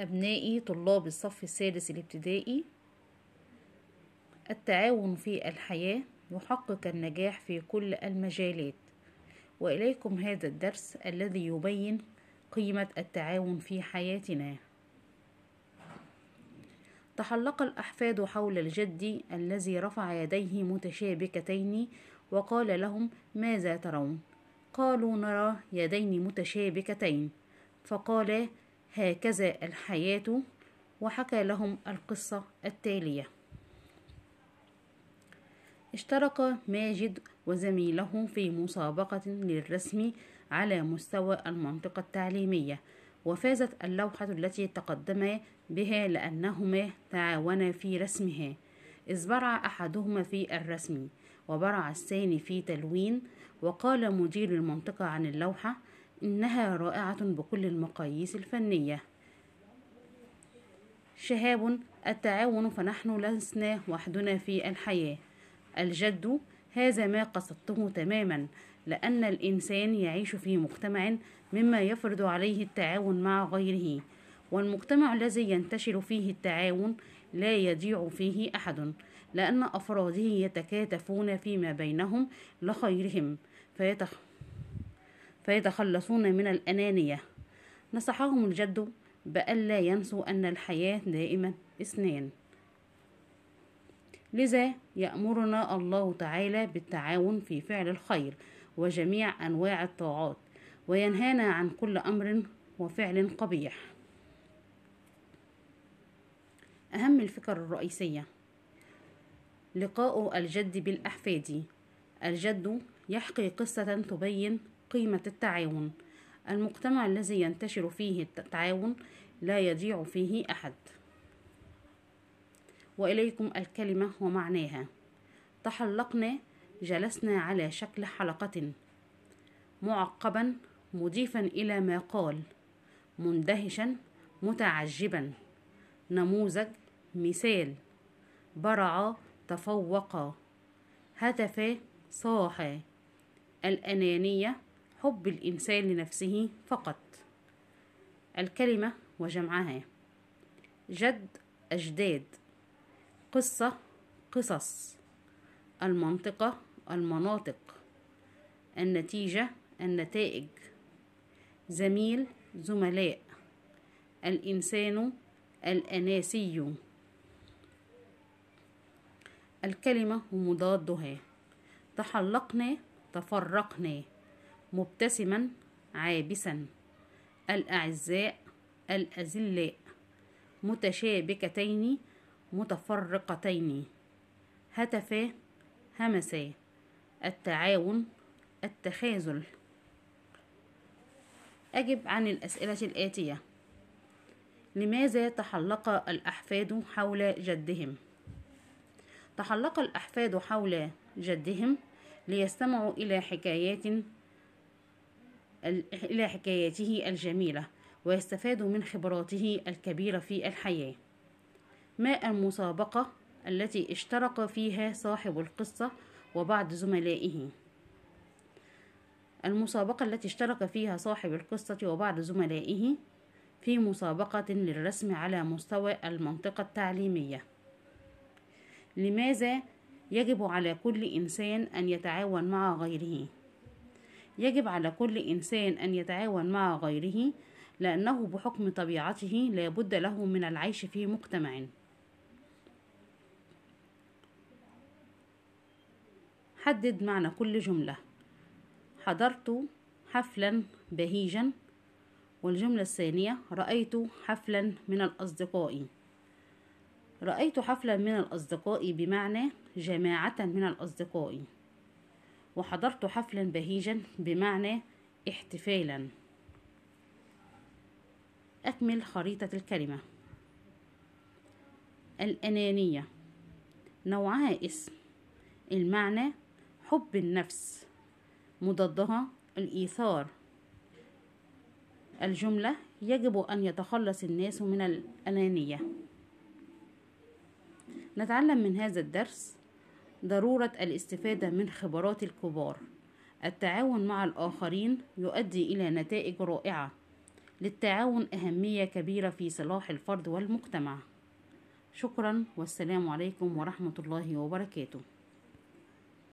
أبنائي طلاب الصف السادس الابتدائي التعاون في الحياة يحقق النجاح في كل المجالات وإليكم هذا الدرس الذي يبين قيمة التعاون في حياتنا تحلق الأحفاد حول الجد الذي رفع يديه متشابكتين وقال لهم ماذا ترون قالوا نرى يدين متشابكتين فقال هكذا الحياة وحكى لهم القصة التالية اشترك ماجد وزميله في مسابقة للرسم على مستوى المنطقة التعليمية وفازت اللوحة التي تقدما بها لأنهما تعاونا في رسمها إذ برع أحدهما في الرسم وبرع الثاني في تلوين وقال مدير المنطقة عن اللوحة إنها رائعة بكل المقاييس الفنية شهاب التعاون فنحن لسنا وحدنا في الحياة الجد هذا ما قصدته تماما لأن الإنسان يعيش في مجتمع مما يفرض عليه التعاون مع غيره والمجتمع الذي ينتشر فيه التعاون لا يضيع فيه أحد لأن أفراده يتكاتفون فيما بينهم لخيرهم فيتخ... فيتخلصون من الأنانية نصحهم الجد بألا ينسوا أن الحياة دائما اثنان لذا يأمرنا الله تعالى بالتعاون في فعل الخير وجميع أنواع الطاعات وينهانا عن كل أمر وفعل قبيح أهم الفكر الرئيسية لقاء الجد بالأحفاد الجد يحكي قصة تبين قيمة التعاون المجتمع الذي ينتشر فيه التعاون لا يضيع فيه أحد وإليكم الكلمة ومعناها تحلقنا جلسنا على شكل حلقة معقبا مضيفا إلى ما قال مندهشا متعجبا نموذج مثال برع تفوق هتف صاح الأنانية حب الإنسان لنفسه فقط الكلمة وجمعها جد أجداد قصة قصص المنطقة المناطق النتيجة النتائج زميل زملاء الإنسان الأناسي الكلمة ومضادها تحلقنا تفرقنا مبتسما عابسا الأعزاء الأذلاء متشابكتين متفرقتين هتفا همسا التعاون التخاذل أجب عن الأسئلة الآتية لماذا تحلق الأحفاد حول جدهم؟ تحلق الأحفاد حول جدهم ليستمعوا إلى حكايات إلى حكايته الجميلة ويستفاد من خبراته الكبيرة في الحياة ما المسابقة التي اشترك فيها صاحب القصة وبعض زملائه المسابقة التي اشترك فيها صاحب القصة وبعض زملائه في مسابقة للرسم على مستوى المنطقة التعليمية لماذا يجب على كل إنسان أن يتعاون مع غيره يجب على كل إنسان أن يتعاون مع غيره لأنه بحكم طبيعته لا بد له من العيش في مجتمع حدد معنى كل جملة حضرت حفلا بهيجا والجملة الثانية رأيت حفلا من الأصدقاء رأيت حفلا من الأصدقاء بمعنى جماعة من الأصدقاء وحضرت حفلا بهيجا بمعنى احتفالا أكمل خريطة الكلمة الأنانية نوعها اسم المعنى حب النفس مضادها الإيثار الجملة يجب أن يتخلص الناس من الأنانية نتعلم من هذا الدرس ضرورة الاستفادة من خبرات الكبار التعاون مع الآخرين يؤدي إلى نتائج رائعة للتعاون أهمية كبيرة في صلاح الفرد والمجتمع شكرا والسلام عليكم ورحمة الله وبركاته